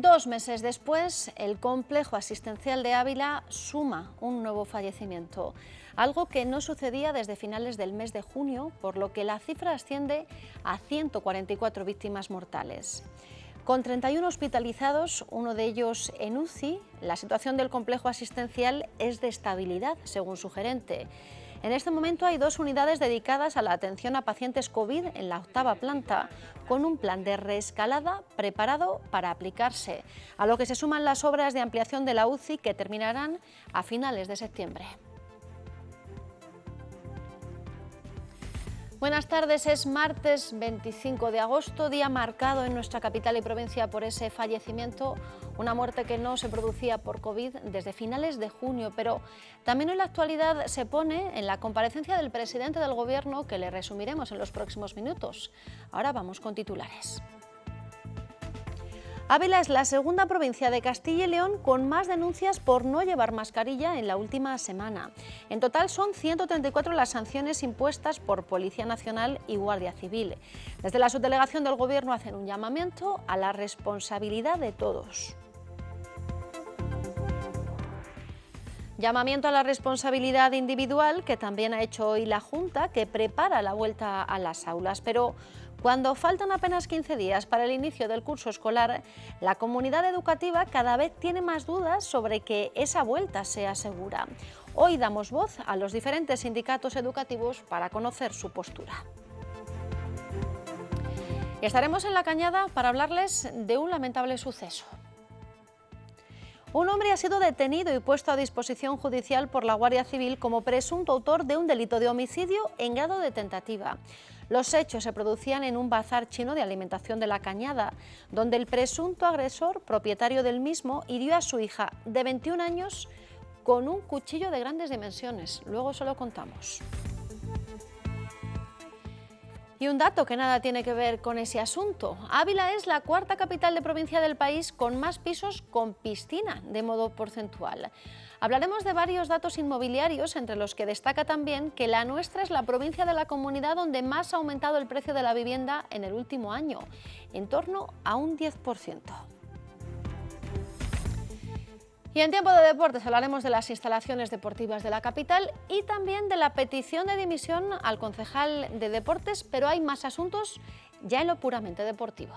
Dos meses después, el complejo asistencial de Ávila suma un nuevo fallecimiento, algo que no sucedía desde finales del mes de junio, por lo que la cifra asciende a 144 víctimas mortales. Con 31 hospitalizados, uno de ellos en UCI, la situación del complejo asistencial es de estabilidad, según su gerente. En este momento hay dos unidades dedicadas a la atención a pacientes COVID en la octava planta, con un plan de reescalada preparado para aplicarse, a lo que se suman las obras de ampliación de la UCI que terminarán a finales de septiembre. Buenas tardes, es martes 25 de agosto, día marcado en nuestra capital y provincia por ese fallecimiento, una muerte que no se producía por COVID desde finales de junio, pero también en la actualidad se pone en la comparecencia del presidente del Gobierno que le resumiremos en los próximos minutos. Ahora vamos con titulares. Ávila es la segunda provincia de Castilla y León con más denuncias por no llevar mascarilla en la última semana. En total son 134 las sanciones impuestas por Policía Nacional y Guardia Civil. Desde la subdelegación del Gobierno hacen un llamamiento a la responsabilidad de todos. Llamamiento a la responsabilidad individual que también ha hecho hoy la Junta, que prepara la vuelta a las aulas, pero cuando faltan apenas 15 días para el inicio del curso escolar, la comunidad educativa cada vez tiene más dudas sobre que esa vuelta sea segura. Hoy damos voz a los diferentes sindicatos educativos para conocer su postura. estaremos en La Cañada para hablarles de un lamentable suceso. Un hombre ha sido detenido y puesto a disposición judicial por la Guardia Civil como presunto autor de un delito de homicidio en grado de tentativa. Los hechos se producían en un bazar chino de alimentación de la Cañada, donde el presunto agresor, propietario del mismo, hirió a su hija de 21 años con un cuchillo de grandes dimensiones. Luego se lo contamos. Y un dato que nada tiene que ver con ese asunto. Ávila es la cuarta capital de provincia del país con más pisos con piscina, de modo porcentual. Hablaremos de varios datos inmobiliarios, entre los que destaca también que la nuestra es la provincia de la comunidad donde más ha aumentado el precio de la vivienda en el último año, en torno a un 10%. Y en tiempo de deportes hablaremos de las instalaciones deportivas de la capital y también de la petición de dimisión al concejal de deportes, pero hay más asuntos ya en lo puramente deportivo.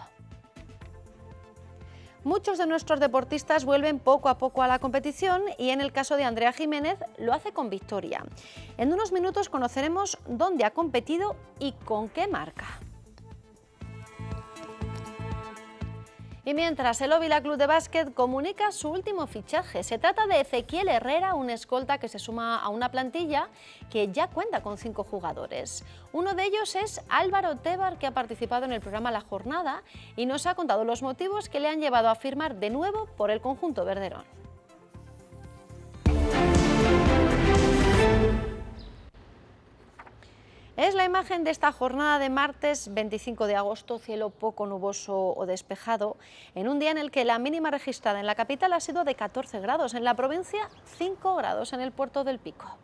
Muchos de nuestros deportistas vuelven poco a poco a la competición y en el caso de Andrea Jiménez lo hace con victoria. En unos minutos conoceremos dónde ha competido y con qué marca. Y mientras el La Club de Básquet comunica su último fichaje, se trata de Ezequiel Herrera, un escolta que se suma a una plantilla que ya cuenta con cinco jugadores. Uno de ellos es Álvaro Tebar, que ha participado en el programa La Jornada y nos ha contado los motivos que le han llevado a firmar de nuevo por el conjunto verderón. Es la imagen de esta jornada de martes 25 de agosto, cielo poco nuboso o despejado, en un día en el que la mínima registrada en la capital ha sido de 14 grados, en la provincia 5 grados en el puerto del Pico.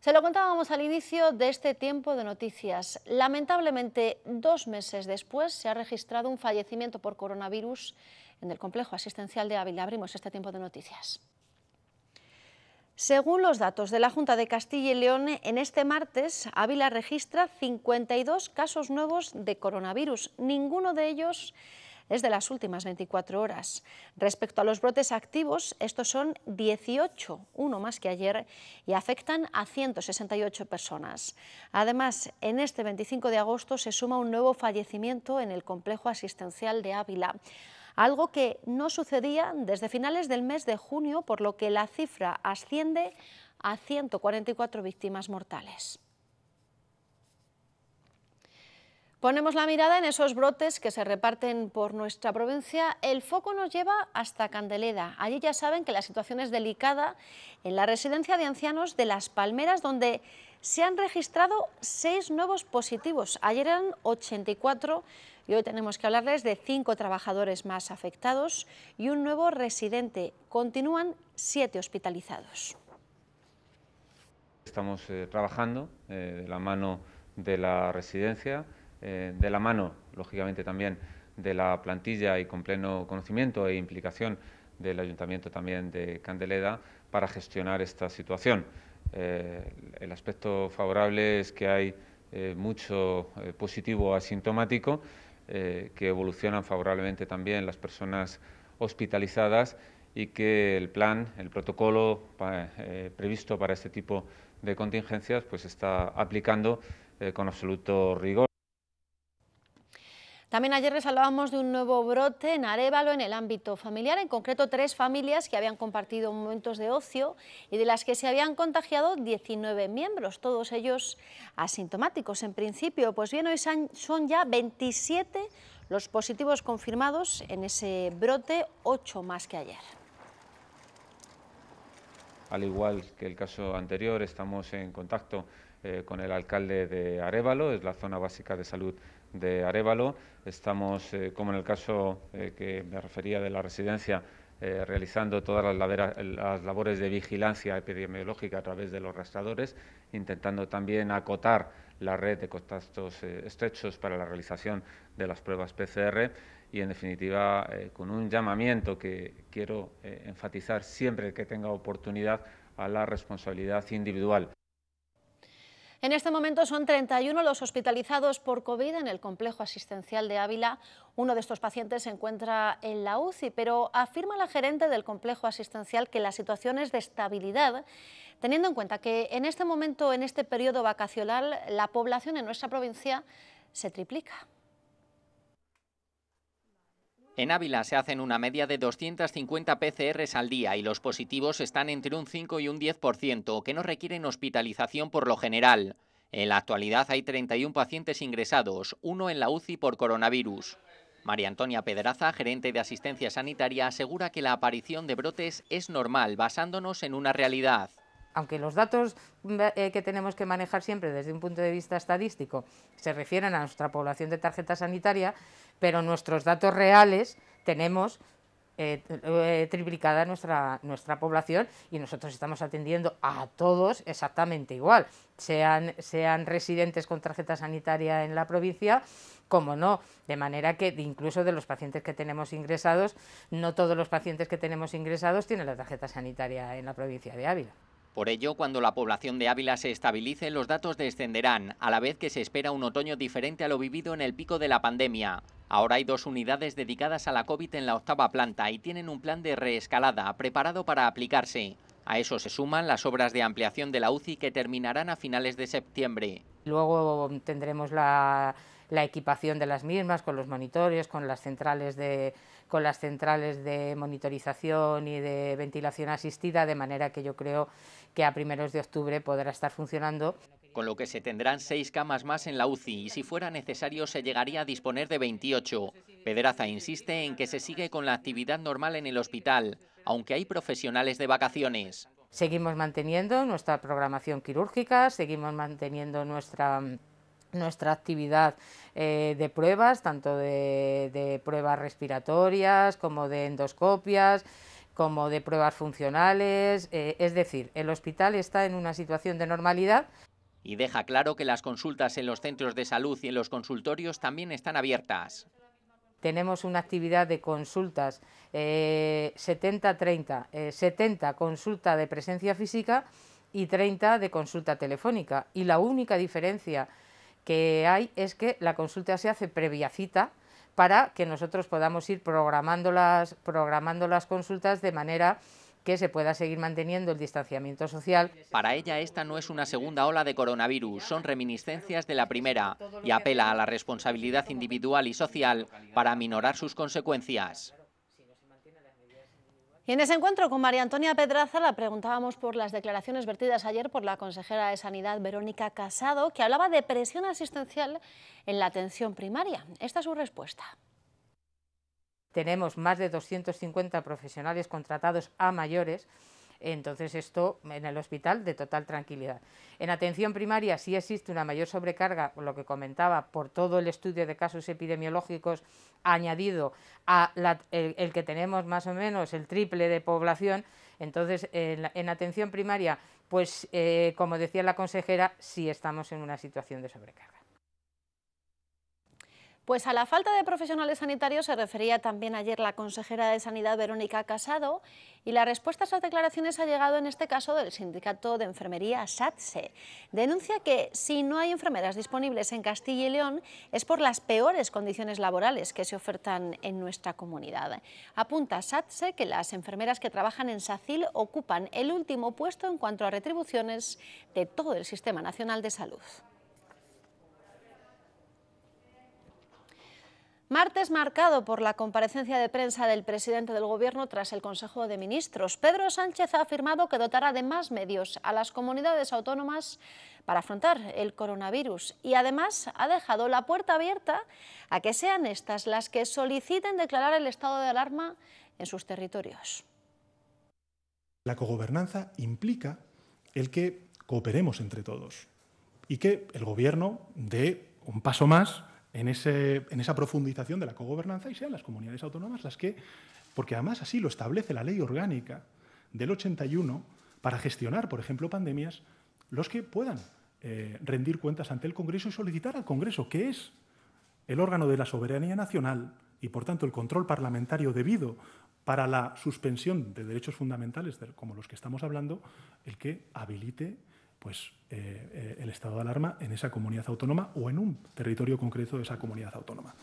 Se lo contábamos al inicio de este tiempo de noticias. Lamentablemente, dos meses después se ha registrado un fallecimiento por coronavirus en el complejo asistencial de Ávila. Abrimos este tiempo de noticias. Según los datos de la Junta de Castilla y León, en este martes Ávila registra 52 casos nuevos de coronavirus, ninguno de ellos es de las últimas 24 horas. Respecto a los brotes activos, estos son 18, uno más que ayer, y afectan a 168 personas. Además, en este 25 de agosto se suma un nuevo fallecimiento en el complejo asistencial de Ávila algo que no sucedía desde finales del mes de junio, por lo que la cifra asciende a 144 víctimas mortales. Ponemos la mirada en esos brotes que se reparten por nuestra provincia. El foco nos lleva hasta Candeleda. Allí ya saben que la situación es delicada en la residencia de ancianos de Las Palmeras, donde se han registrado seis nuevos positivos. Ayer eran 84 y hoy tenemos que hablarles de cinco trabajadores más afectados y un nuevo residente. Continúan siete hospitalizados. Estamos eh, trabajando eh, de la mano de la residencia, eh, de la mano, lógicamente, también de la plantilla y con pleno conocimiento e implicación del Ayuntamiento también de Candeleda para gestionar esta situación. el aspecto favorable es que hay mucho positivo asintomático eh, que evolucionan favorablemente también las personas hospitalizadas y que el plan, el protocolo eh, previsto para este tipo de contingencias, pues está aplicando eh, con absoluto rigor. También ayer les hablábamos de un nuevo brote en Arevalo en el ámbito familiar, en concreto tres familias que habían compartido momentos de ocio y de las que se habían contagiado 19 miembros, todos ellos asintomáticos en principio. Pues bien, hoy son ya 27 los positivos confirmados en ese brote, 8 más que ayer. Al igual que el caso anterior, estamos en contacto eh, con el alcalde de Arevalo, es la zona básica de salud de Arevalo. Estamos, eh, como en el caso eh, que me refería de la residencia, eh, realizando todas las, labores de vigilancia epidemiológica a través de los rastradores, intentando también acotar la red de contactos estrechos para la realización de las pruebas PCR y, en definitiva, con un llamamiento que quiero enfatizar siempre que tenga oportunidad a la responsabilidad individual. En este momento son 31 los hospitalizados por COVID en el complejo asistencial de Ávila. Uno de estos pacientes se encuentra en la UCI, pero afirma la gerente del complejo asistencial que la situación es de estabilidad, teniendo en cuenta que en este momento, en este periodo vacacional, la población en nuestra provincia se triplica. En Ávila se hacen una media de 250 PCRs al día y los positivos están entre un 5 y un 10%, que no requieren hospitalización por lo general. En la actualidad hay 31 pacientes ingresados, uno en la UCI por coronavirus. María Antonia Pedraza, gerente de asistencia sanitaria, asegura que la aparición de brotes es normal, basándonos en una realidad aunque los datos mm, eh, que tenemos que manejar siempre desde un punto de vista estadístico se refieren a nuestra población de tarjeta sanitaria, pero nuestros datos reales tenemos eh, eh, triplicada nuestra, nuestra población y nosotros estamos atendiendo a todos exactamente igual, sean, sean residentes con tarjeta sanitaria en la provincia, como no, de manera que incluso de los pacientes que tenemos ingresados, no todos los pacientes que tenemos ingresados tienen la tarjeta sanitaria en la provincia de Ávila. Por ello, cuando la población de Ávila se estabilice, los datos descenderán, a la vez que se espera un otoño diferente a lo vivido en el pico de la pandemia. Ahora hay dos unidades dedicadas a la COVID en la octava planta y tienen un plan de reescalada preparado para aplicarse. A eso se suman las obras de ampliación de la UCI que terminarán a finales de septiembre. Luego tendremos la, la equipación de las mismas con los monitores, con las centrales de, con las centrales de monitorización y de ventilación asistida, de manera que yo creo que a primeros de octubre podrá estar funcionando con lo que se tendrán seis camas más en la UCI y si fuera necesario se llegaría a disponer de 28. Pedraza insiste en que se sigue con la actividad normal en el hospital, aunque hay profesionales de vacaciones. Seguimos manteniendo nuestra programación quirúrgica, seguimos manteniendo nuestra mm, nuestra actividad eh, de pruebas, tanto de, pruebas respiratorias como de endoscopias, como de pruebas funcionales. Eh, es decir, el hospital está en una situación de normalidad. Y deja claro que las consultas en los centros de salud y en los consultorios también están abiertas. Tenemos una actividad de consultas 70-30, eh, 70 consulta de presencia física y 30 de consulta telefónica. Y la única diferencia que hay es que la consulta se hace previa cita para que nosotros podamos ir programando las, programando las consultas de manera que se pueda seguir manteniendo el distanciamiento social. Para ella esta no es una segunda ola de coronavirus, son reminiscencias de la primera y apela a la responsabilidad individual y social para minorar sus consecuencias. Y en ese encuentro con María Antonia Pedraza la preguntábamos por las declaraciones vertidas ayer por la consejera de Sanidad Verónica Casado, que hablaba de presión asistencial en la atención primaria. Esta es su respuesta. Tenemos más de 250 profesionales contratados a mayores entonces esto en el hospital de total tranquilidad. En atención primaria sí existe una mayor sobrecarga, lo que comentaba, por todo el estudio de casos epidemiológicos añadido a el, que tenemos más o menos el triple de población. Entonces en, atención primaria, pues eh, como decía la consejera, sí estamos en una situación de sobrecarga. Pues a la falta de profesionales sanitarios se refería también ayer la consejera de Sanidad Verónica Casado y la respuesta a esas declaraciones ha llegado en este caso del sindicato de enfermería SATSE. Denuncia que si no hay enfermeras disponibles en Castilla y León es por las peores condiciones laborales que se ofertan en nuestra comunidad. Apunta SATSE que las enfermeras que trabajan en SACIL ocupan el último puesto en cuanto a retribuciones de todo el Sistema Nacional de Salud. Martes marcado por la comparecencia de prensa del presidente del Gobierno tras el Consejo de Ministros. Pedro Sánchez ha afirmado que dotará de más medios a las comunidades autónomas para afrontar el coronavirus y además ha dejado la puerta abierta a que sean estas las que soliciten declarar el estado de alarma en sus territorios. La cogobernanza implica el que cooperemos entre todos y que el Gobierno dé un paso más en, esa profundización de la cogobernanza y sean las comunidades autónomas las que, porque además así lo establece la ley orgánica del 81 para gestionar, por ejemplo, pandemias, los que puedan eh, rendir cuentas ante el Congreso y solicitar al Congreso, que es el órgano de la soberanía nacional y, por tanto, el control parlamentario debido para la suspensión de derechos fundamentales como los que estamos hablando, el que habilite pues, eh, eh, el estado de alarma en esa comunidad autónoma o en un territorio concreto de esa comunidad autónoma.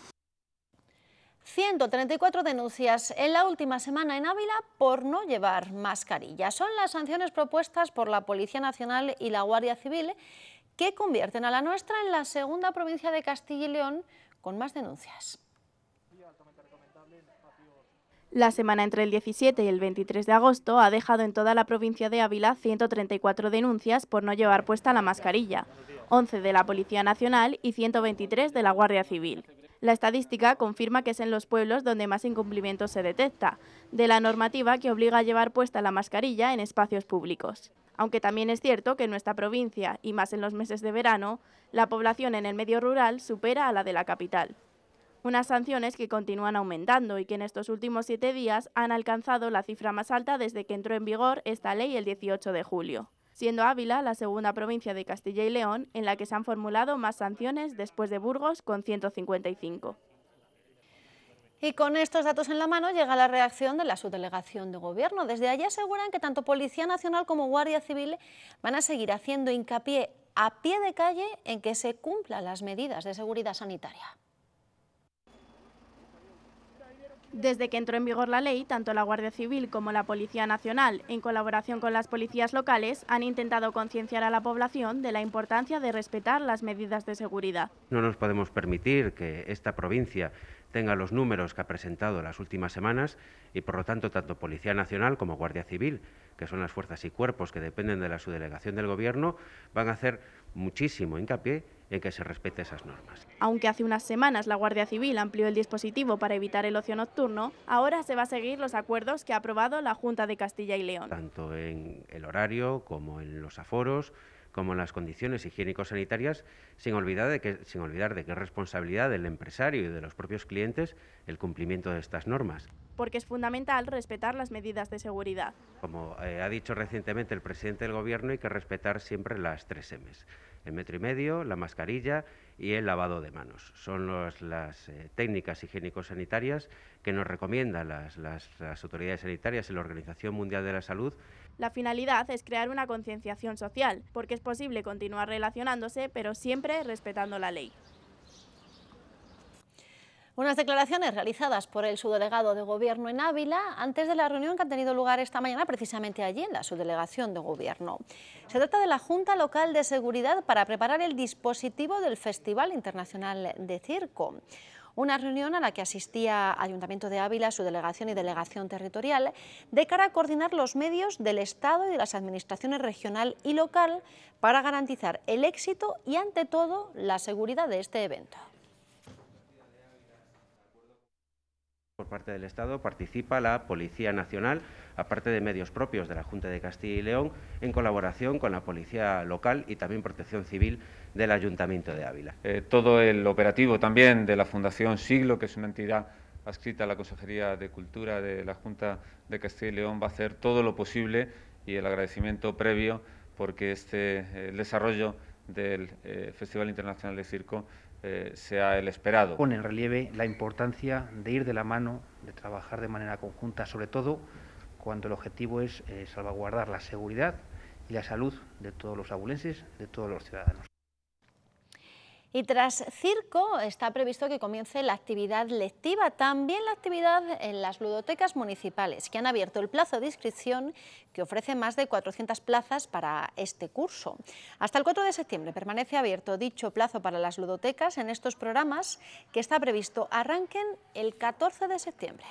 134 denuncias en la última semana en Ávila por no llevar mascarilla. Son las sanciones propuestas por la Policía Nacional y la Guardia Civil que convierten a la nuestra en la segunda provincia de Castilla y León con más denuncias. La semana entre el 17 y el 23 de agosto ha dejado en toda la provincia de Ávila 134 denuncias por no llevar puesta la mascarilla, 11 de la Policía Nacional y 123 de la Guardia Civil. La estadística confirma que es en los pueblos donde más incumplimiento se detecta, de la normativa que obliga a llevar puesta la mascarilla en espacios públicos. Aunque también es cierto que en nuestra provincia, y más en los meses de verano, la población en el medio rural supera a la de la capital unas sanciones que continúan aumentando y que en estos últimos siete días han alcanzado la cifra más alta desde que entró en vigor esta ley el 18 de julio siendo Ávila la segunda provincia de Castilla y León en la que se han formulado más sanciones después de Burgos con 155. Y con estos datos en la mano llega la reacción de la subdelegación de gobierno. Desde allí aseguran que tanto Policía Nacional como Guardia Civil van a seguir haciendo hincapié a pie de calle en que se cumplan las medidas de seguridad sanitaria. Desde que entró en vigor la ley, tanto la Guardia Civil como la Policía Nacional, en colaboración con las policías locales, han intentado concienciar a la población de la importancia de respetar las medidas de seguridad. No nos podemos permitir que esta provincia tenga los números que ha presentado las últimas semanas y, por lo tanto, tanto Policía Nacional como Guardia Civil, que son las fuerzas y cuerpos que dependen de la subdelegación del Gobierno, van a hacer muchísimo hincapié en que se respete esas normas. Aunque hace unas semanas la Guardia Civil amplió el dispositivo para evitar el ocio nocturno, ahora se va a seguir los acuerdos que ha aprobado la Junta de Castilla y León. Tanto en el horario como en los aforos como en las condiciones higiénico-sanitarias, sin olvidar, de que, sin olvidar de que es responsabilidad del empresario y de los propios clientes el cumplimiento de estas normas. Porque es fundamental respetar las medidas de seguridad. Como eh, ha dicho recientemente el presidente del Gobierno, hay que respetar siempre las tres M el metro y medio, la mascarilla y el lavado de manos. Son las eh, técnicas higiénico-sanitarias que nos recomiendan las, las autoridades sanitarias y la Organización Mundial de la Salud. La finalidad es crear una concienciación social, porque es posible continuar relacionándose, pero siempre respetando la ley. Unas declaraciones realizadas por el subdelegado de Gobierno en Ávila antes de la reunión que ha tenido lugar esta mañana precisamente allí en la subdelegación de Gobierno. Se trata de la Junta Local de Seguridad para preparar el dispositivo del Festival Internacional de Circo una reunión a la que asistía Ayuntamiento de Ávila, su delegación y delegación territorial, de cara a coordinar los medios del Estado y de las administraciones regional y local para garantizar el éxito y, ante todo, la seguridad de este evento. Por parte del Estado participa la Policía Nacional, aparte de medios propios de la Junta de Castilla y León, en colaboración con la Policía Local y también Protección Civil del Ayuntamiento de Ávila. Eh, todo el operativo también de la Fundación Siglo, que es una entidad adscrita a la Consejería de Cultura de la Junta de Castilla y León, va a hacer todo lo posible y el agradecimiento previo porque este el desarrollo del eh, Festival Internacional de Circo eh, sea el esperado. Pone en relieve la importancia de ir de la mano, de trabajar de manera conjunta, sobre todo cuando el objetivo es eh, salvaguardar la seguridad y la salud de todos los abulenses, de todos los ciudadanos. Y tras circo está previsto que comience la actividad lectiva, también la actividad en las ludotecas municipales, que han abierto el plazo de inscripción que ofrece más de 400 plazas para este curso. Hasta el 4 de septiembre permanece abierto dicho plazo para las ludotecas en estos programas que está previsto arranquen el 14 de septiembre.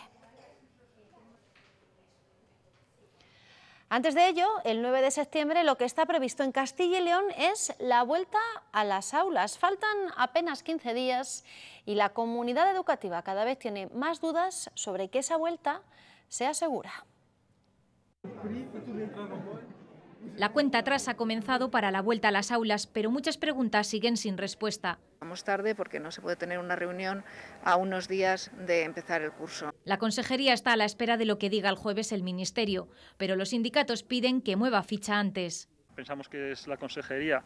Antes de ello, el 9 de septiembre, lo que está previsto en Castilla y León es la vuelta a las aulas. Faltan apenas 15 días y la comunidad educativa cada vez tiene más dudas sobre que esa vuelta sea segura. La cuenta atrás ha comenzado para la vuelta a las aulas, pero muchas preguntas siguen sin respuesta. Vamos tarde porque no se puede tener una reunión a unos días de empezar el curso. La consejería está a la espera de lo que diga el jueves el Ministerio, pero los sindicatos piden que mueva ficha antes. Pensamos que es la consejería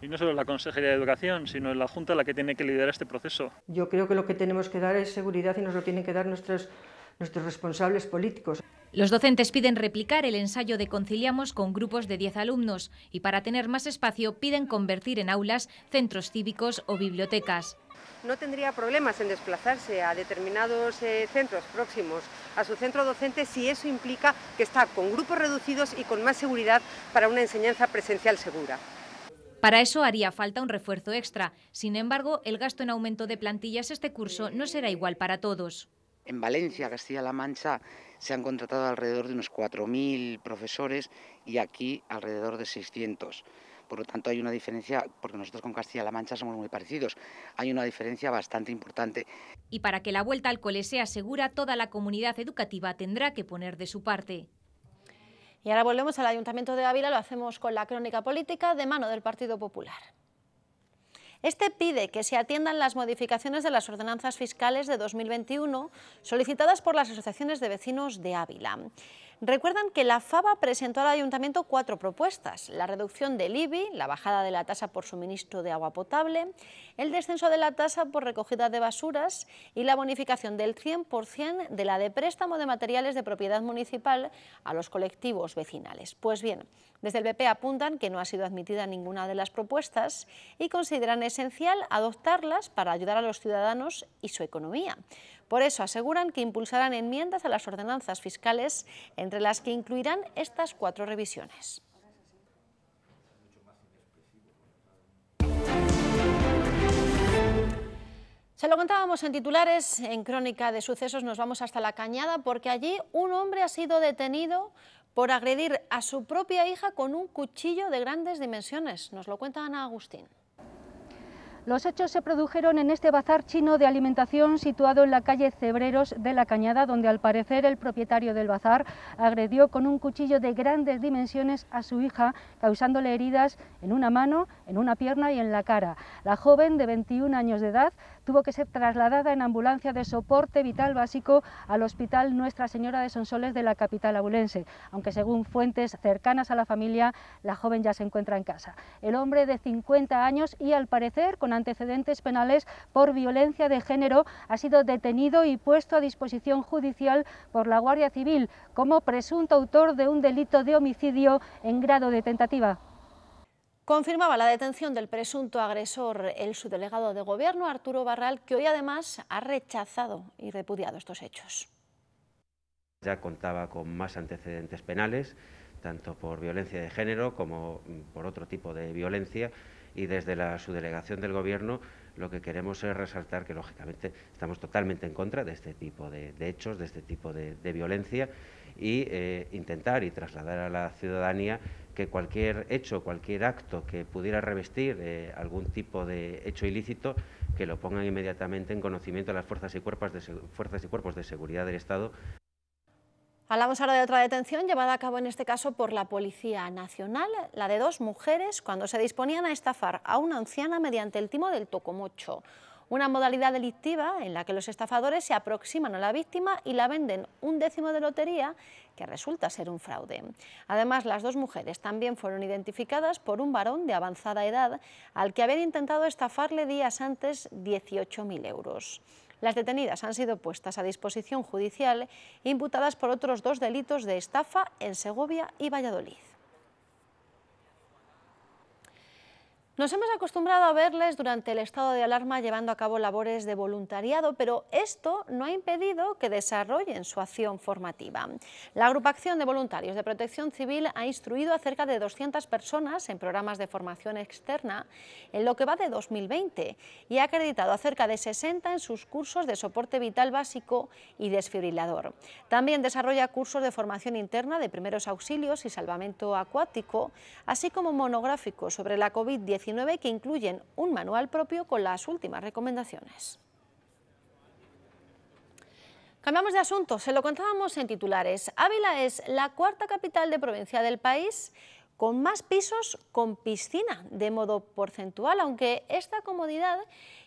y no solo la Consejería de Educación, sino la Junta la que tiene que liderar este proceso. Yo creo que lo que tenemos que dar es seguridad y nos lo tienen que dar nuestros, nuestros responsables políticos. Los docentes piden replicar el ensayo de Conciliamos con grupos de 10 alumnos y para tener más espacio piden convertir en aulas centros cívicos o bibliotecas. No tendría problemas en desplazarse a determinados eh, centros próximos a su centro docente si eso implica que está con grupos reducidos y con más seguridad para una enseñanza presencial segura. Para eso haría falta un refuerzo extra. Sin embargo, el gasto en aumento de plantillas este curso no será igual para todos. En Valencia, Castilla-La Mancha, se han contratado alrededor de unos 4.000 profesores y aquí alrededor de 600. Por lo tanto, hay una diferencia, porque nosotros con Castilla-La Mancha somos muy parecidos, hay una diferencia bastante importante. Y para que la vuelta al cole sea segura, toda la comunidad educativa tendrá que poner de su parte. Y ahora volvemos al Ayuntamiento de Ávila, lo hacemos con la crónica política de mano del Partido Popular. Este pide que se atiendan las modificaciones de las ordenanzas fiscales de 2021 solicitadas por las asociaciones de vecinos de Ávila recuerdan que la FABA presentó al ayuntamiento cuatro propuestas, la reducción del IBI, la bajada de la tasa por suministro de agua potable, el descenso de la tasa por recogida de basuras y la bonificación del 100% de la de préstamo de materiales de propiedad municipal a los colectivos vecinales. Pues bien, desde el BP apuntan que no ha sido admitida ninguna de las propuestas y consideran esencial adoptarlas para ayudar a los ciudadanos y su economía. Por eso aseguran que impulsarán enmiendas a las ordenanzas fiscales, entre las que incluirán estas cuatro revisiones. Se lo contábamos en titulares, en Crónica de Sucesos nos vamos hasta la cañada porque allí un hombre ha sido detenido por agredir a su propia hija con un cuchillo de grandes dimensiones. Nos lo cuenta Ana Agustín. Los hechos se produjeron en este bazar chino de alimentación situado en la calle Cebreros de la Cañada, donde al parecer el propietario del bazar agredió con un cuchillo de grandes dimensiones a su hija, causándole heridas en una mano, en una pierna y en la cara. La joven de 21 años de edad tuvo que ser trasladada en ambulancia de soporte vital básico al Hospital Nuestra Señora de Sonsoles de la capital abulense, aunque según fuentes cercanas a la familia, la joven ya se encuentra en casa. El hombre de 50 años y al parecer con antecedentes penales por violencia de género ha sido detenido y puesto a disposición judicial por la Guardia Civil como presunto autor de un delito de homicidio en grado de tentativa confirmaba la detención del presunto agresor el subdelegado de Gobierno, Arturo Barral, que hoy además ha rechazado y repudiado estos hechos. Ya contaba con más antecedentes penales, tanto por violencia de género como por otro tipo de violencia, y desde la subdelegación del Gobierno lo que queremos es resaltar que, lógicamente, estamos totalmente en contra de este tipo de, hechos, de este tipo de, violencia, e intentar y trasladar a la ciudadanía que cualquier hecho, cualquier acto que pudiera revestir eh, algún tipo de hecho ilícito, que lo pongan inmediatamente en conocimiento a las fuerzas y, cuerpos de, fuerzas y cuerpos de seguridad del Estado. Hablamos ahora de otra detención llevada a cabo en este caso por la Policía Nacional, la de dos mujeres cuando se disponían a estafar a una anciana mediante el timo del tocomocho una modalidad delictiva en la que los estafadores se aproximan a la víctima y la venden un décimo de lotería que resulta ser un fraude. Además, las dos mujeres también fueron identificadas por un varón de avanzada edad al que habían intentado estafarle días antes 18.000 euros. Las detenidas han sido puestas a disposición judicial imputadas por otros dos delitos de estafa en Segovia y Valladolid. Nos hemos acostumbrado a verles durante el estado de alarma llevando a cabo labores de voluntariado, pero esto no ha impedido que desarrollen su acción formativa. La agrupación de voluntarios de protección civil ha instruido a cerca de 200 personas en programas de formación externa en lo que va de 2020 y ha acreditado a cerca de 60 en sus cursos de soporte vital básico y desfibrilador. También desarrolla cursos de formación interna de primeros auxilios y salvamento acuático, así como monográficos sobre la COVID-19 que incluyen un manual propio con las últimas recomendaciones. Cambiamos de asunto, se lo contábamos en titulares. Ávila es la cuarta capital de provincia del país con más pisos con piscina de modo porcentual, aunque esta comodidad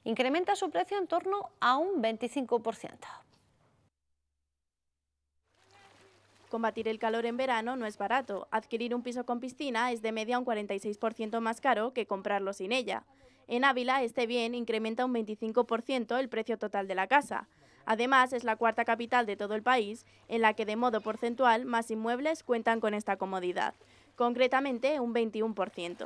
incrementa su precio en torno a un 25%. Combatir el calor en verano no es barato. Adquirir un piso con piscina es de media un 46% más caro que comprarlo sin ella. En Ávila, este bien incrementa un 25% el precio total de la casa. Además, es la cuarta capital de todo el país en la que de modo porcentual más inmuebles cuentan con esta comodidad, concretamente un 21%.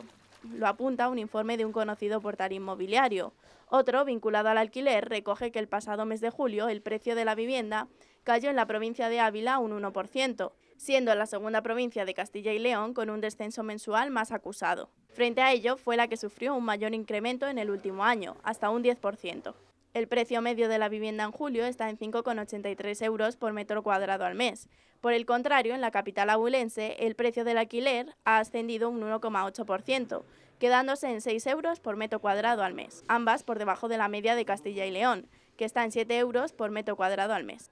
Lo apunta un informe de un conocido portal inmobiliario. Otro, vinculado al alquiler, recoge que el pasado mes de julio el precio de la vivienda cayó en la provincia de Ávila un 1%, siendo la segunda provincia de Castilla y León con un descenso mensual más acusado. Frente a ello, fue la que sufrió un mayor incremento en el último año, hasta un 10%. El precio medio de la vivienda en julio está en 5,83 euros por metro cuadrado al mes. Por el contrario, en la capital abulense, el precio del alquiler ha ascendido un 1,8%, quedándose en 6 euros por metro cuadrado al mes, ambas por debajo de la media de Castilla y León, que está en 7 euros por metro cuadrado al mes.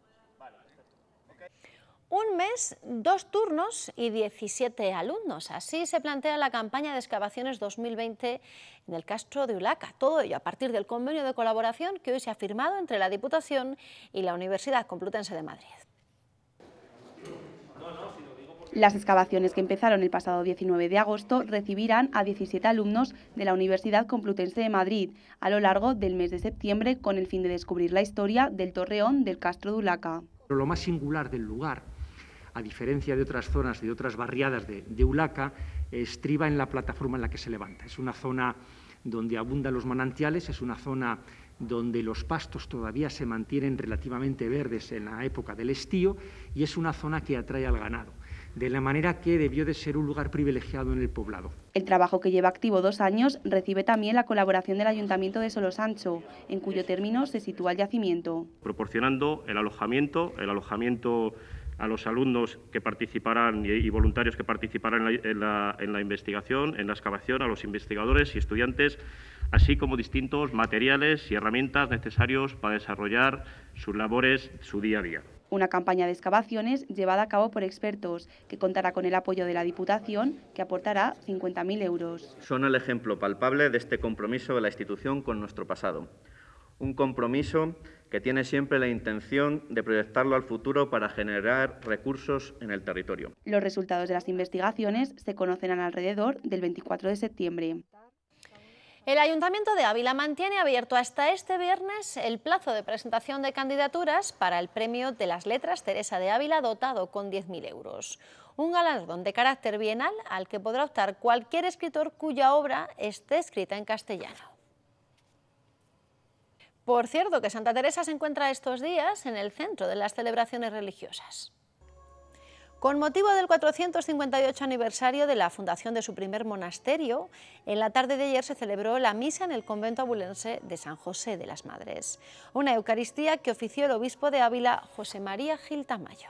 Un mes, dos turnos y 17 alumnos. Así se plantea la campaña de excavaciones 2020 en el Castro de Ulaca. Todo ello a partir del convenio de colaboración que hoy se ha firmado entre la Diputación y la Universidad Complutense de Madrid. Las excavaciones que empezaron el pasado 19 de agosto recibirán a 17 alumnos de la Universidad Complutense de Madrid a lo largo del mes de septiembre con el fin de descubrir la historia del torreón del Castro de Ulaca. Lo más singular del lugar a diferencia de otras zonas, de otras barriadas de, de Ulaca, estriba en la plataforma en la que se levanta. Es una zona donde abundan los manantiales, es una zona donde los pastos todavía se mantienen relativamente verdes en la época del estío y es una zona que atrae al ganado, de la manera que debió de ser un lugar privilegiado en el poblado. El trabajo que lleva activo dos años recibe también la colaboración del Ayuntamiento de Solosancho, en cuyo término se sitúa el yacimiento. Proporcionando el alojamiento, el alojamiento a los alumnos que participarán y voluntarios que participarán en la, investigación, en la excavación, a los investigadores y estudiantes, así como distintos materiales y herramientas necesarios para desarrollar sus labores su día a día. Una campaña de excavaciones llevada a cabo por expertos, que contará con el apoyo de la Diputación, que aportará 50.000 euros. Son el ejemplo palpable de este compromiso de la institución con nuestro pasado. Un compromiso que tiene siempre la intención de proyectarlo al futuro para generar recursos en el territorio. Los resultados de las investigaciones se conocerán alrededor del 24 de septiembre. El Ayuntamiento de Ávila mantiene abierto hasta este viernes el plazo de presentación de candidaturas para el Premio de las Letras Teresa de Ávila dotado con 10.000 euros. Un galardón de carácter bienal al que podrá optar cualquier escritor cuya obra esté escrita en castellano. Por cierto, que Santa Teresa se encuentra estos días en el centro de las celebraciones religiosas. Con motivo del 458 aniversario de la fundación de su primer monasterio, en la tarde de ayer se celebró la misa en el convento abulense de San José de las Madres, una Eucaristía que ofició el obispo de Ávila José María Gil Tamayo.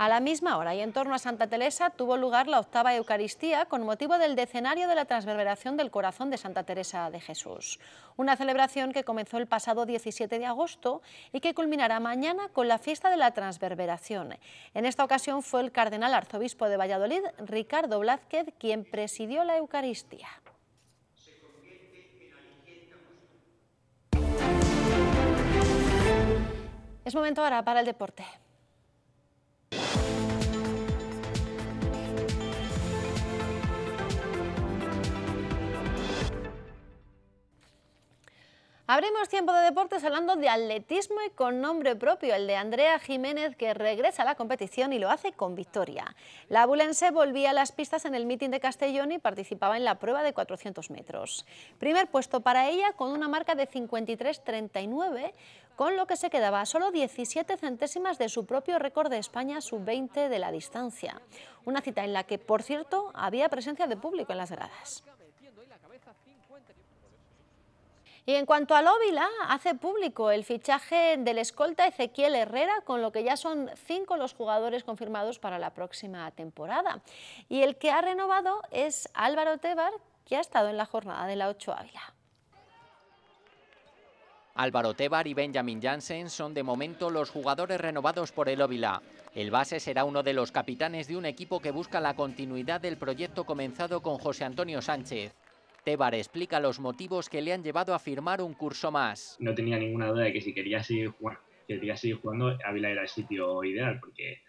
A la misma hora y en torno a Santa Teresa tuvo lugar la octava Eucaristía con motivo del decenario de la transverberación del corazón de Santa Teresa de Jesús. Una celebración que comenzó el pasado 17 de agosto y que culminará mañana con la fiesta de la transverberación. En esta ocasión fue el cardenal arzobispo de Valladolid, Ricardo Blázquez, quien presidió la Eucaristía. Es momento ahora para el deporte. Abrimos tiempo de deportes hablando de atletismo y con nombre propio, el de Andrea Jiménez, que regresa a la competición y lo hace con victoria. La bulense volvía a las pistas en el mitin de Castellón y participaba en la prueba de 400 metros. Primer puesto para ella con una marca de 53.39, con lo que se quedaba a solo 17 centésimas de su propio récord de España sub-20 de la distancia. Una cita en la que, por cierto, había presencia de público en las gradas. Y en cuanto al Óvila, hace público el fichaje del escolta Ezequiel Herrera, con lo que ya son cinco los jugadores confirmados para la próxima temporada. Y el que ha renovado es Álvaro Tebar, que ha estado en la jornada de la 8 Álvaro Tebar y Benjamin Jansen son de momento los jugadores renovados por el Óvila. El base será uno de los capitanes de un equipo que busca la continuidad del proyecto comenzado con José Antonio Sánchez. Tebar explica los motivos que le han llevado a firmar un curso más. No tenía ninguna duda de que si quería seguir jugando, seguir jugando Ávila era el sitio ideal, porque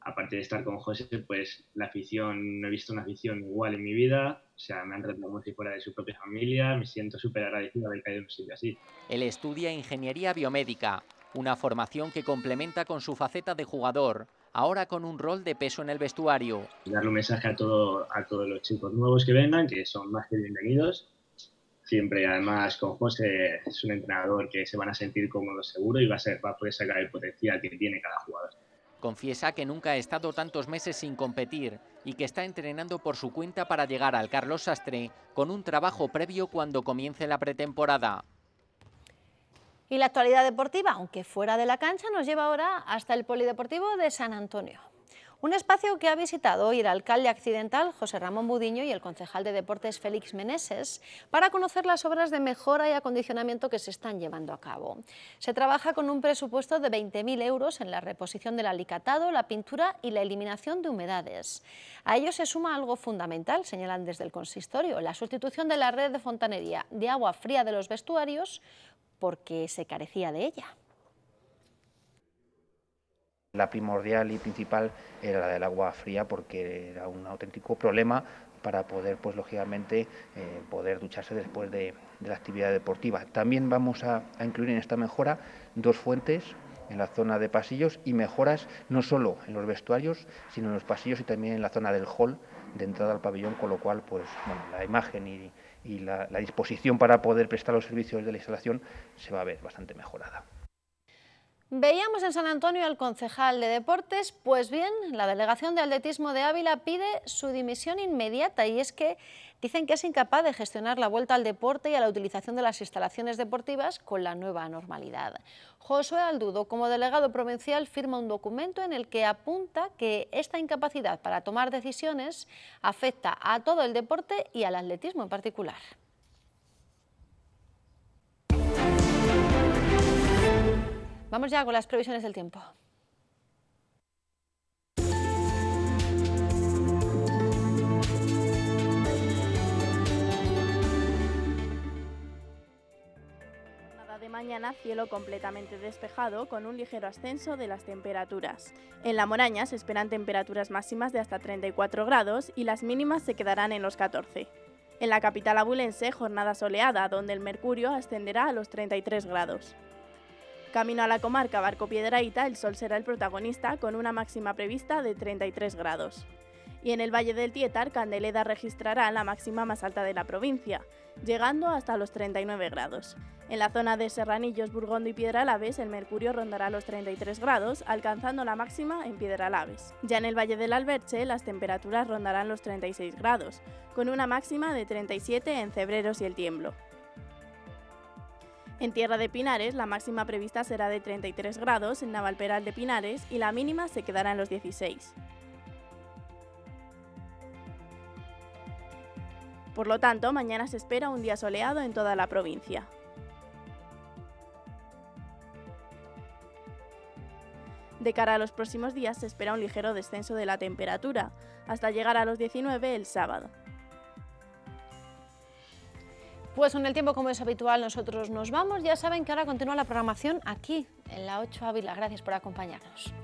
aparte de estar con José, pues la afición, no he visto una afición igual en mi vida, o sea, me han tratado como fuera de su propia familia, me siento súper agradecido de haber caído en un sitio así. Él estudia Ingeniería Biomédica, una formación que complementa con su faceta de jugador ahora con un rol de peso en el vestuario. Darle un mensaje a, todo, a todos los chicos nuevos que vengan, que son más que bienvenidos. Siempre, además, con José es un entrenador que se van a sentir cómodos seguro y va a poder sacar el potencial que tiene cada jugador. Confiesa que nunca ha estado tantos meses sin competir y que está entrenando por su cuenta para llegar al Carlos Sastre con un trabajo previo cuando comience la pretemporada. Y la actualidad deportiva, aunque fuera de la cancha, nos lleva ahora hasta el Polideportivo de San Antonio. Un espacio que ha visitado hoy el alcalde accidental José Ramón Budiño y el concejal de deportes Félix Meneses para conocer las obras de mejora y acondicionamiento que se están llevando a cabo. Se trabaja con un presupuesto de 20.000 euros en la reposición del alicatado, la pintura y la eliminación de humedades. A ello se suma algo fundamental, señalan desde el consistorio, la sustitución de la red de fontanería de agua fría de los vestuarios porque se carecía de ella. La primordial y principal era la del agua fría porque era un auténtico problema para poder, pues lógicamente, eh, poder ducharse después de, la actividad deportiva. También vamos a, incluir en esta mejora dos fuentes en la zona de pasillos y mejoras no solo en los vestuarios, sino en los pasillos y también en la zona del hall de entrada al pabellón, con lo cual, pues, bueno, la imagen y, y la, disposición para poder prestar los servicios de la instalación se va a ver bastante mejorada. Veíamos en San Antonio al concejal de deportes, pues bien, la delegación de atletismo de Ávila pide su dimisión inmediata y es que Dicen que es incapaz de gestionar la vuelta al deporte y a la utilización de las instalaciones deportivas con la nueva normalidad. Josué Aldudo, como delegado provincial, firma un documento en el que apunta que esta incapacidad para tomar decisiones afecta a todo el deporte y al atletismo en particular. Vamos ya con las previsiones del tiempo. mañana cielo completamente despejado con un ligero ascenso de las temperaturas. En la Moraña se esperan temperaturas máximas de hasta 34 grados y las mínimas se quedarán en los 14. En la capital abulense, jornada soleada, donde el mercurio ascenderá a los 33 grados. Camino a la comarca Barco Piedraíta, el sol será el protagonista con una máxima prevista de 33 grados y en el Valle del Tietar Candeleda registrará la máxima más alta de la provincia, llegando hasta los 39 grados. En la zona de Serranillos, Burgondo y Piedralaves el mercurio rondará los 33 grados, alcanzando la máxima en Piedralaves. Ya en el Valle del Alberche las temperaturas rondarán los 36 grados, con una máxima de 37 en Cebreros y el Tiemblo. En Tierra de Pinares, la máxima prevista será de 33 grados en Navalperal de Pinares y la mínima se quedará en los 16. Por lo tanto, mañana se espera un día soleado en toda la provincia. De cara a los próximos días se espera un ligero descenso de la temperatura, hasta llegar a los 19 el sábado. Pues con el tiempo, como es habitual, nosotros nos vamos. Ya saben que ahora continúa la programación aquí, en la 8 Ávila. Gracias por acompañarnos.